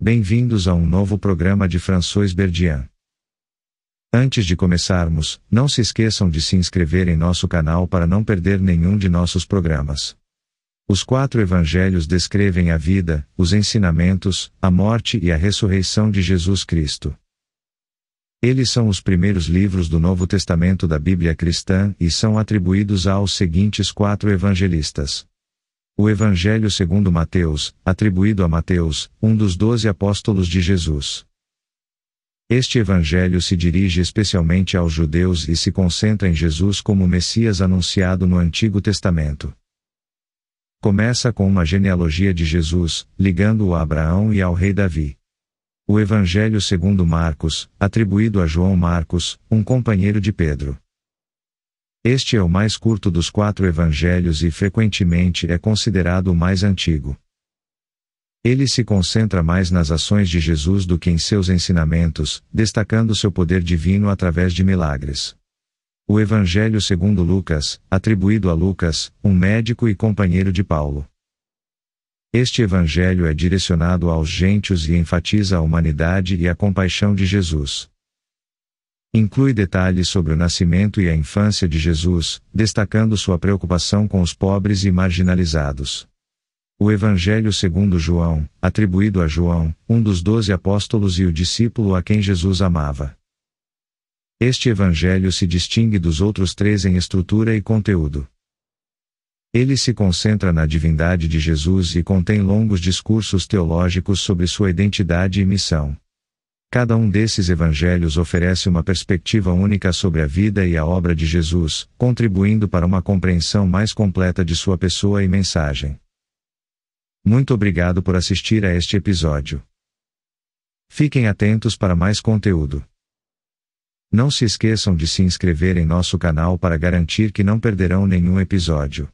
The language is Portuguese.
Bem-vindos a um novo programa de François Berdian. Antes de começarmos, não se esqueçam de se inscrever em nosso canal para não perder nenhum de nossos programas. Os quatro evangelhos descrevem a vida, os ensinamentos, a morte e a ressurreição de Jesus Cristo. Eles são os primeiros livros do Novo Testamento da Bíblia cristã e são atribuídos aos seguintes quatro evangelistas: o Evangelho segundo Mateus, atribuído a Mateus, um dos doze apóstolos de Jesus. Este Evangelho se dirige especialmente aos judeus e se concentra em Jesus como Messias anunciado no Antigo Testamento. Começa com uma genealogia de Jesus, ligando-o a Abraão e ao rei Davi. O Evangelho segundo Marcos, atribuído a João Marcos, um companheiro de Pedro. Este é o mais curto dos quatro evangelhos e frequentemente é considerado o mais antigo. Ele se concentra mais nas ações de Jesus do que em seus ensinamentos, destacando seu poder divino através de milagres. O Evangelho segundo Lucas, atribuído a Lucas, um médico e companheiro de Paulo. Este evangelho é direcionado aos gentios e enfatiza a humanidade e a compaixão de Jesus. Inclui detalhes sobre o nascimento e a infância de Jesus, destacando sua preocupação com os pobres e marginalizados. O Evangelho segundo João, atribuído a João, um dos doze apóstolos e o discípulo a quem Jesus amava. Este Evangelho se distingue dos outros três em estrutura e conteúdo. Ele se concentra na divindade de Jesus e contém longos discursos teológicos sobre sua identidade e missão. Cada um desses evangelhos oferece uma perspectiva única sobre a vida e a obra de Jesus, contribuindo para uma compreensão mais completa de sua pessoa e mensagem. Muito obrigado por assistir a este episódio. Fiquem atentos para mais conteúdo. Não se esqueçam de se inscrever em nosso canal para garantir que não perderão nenhum episódio.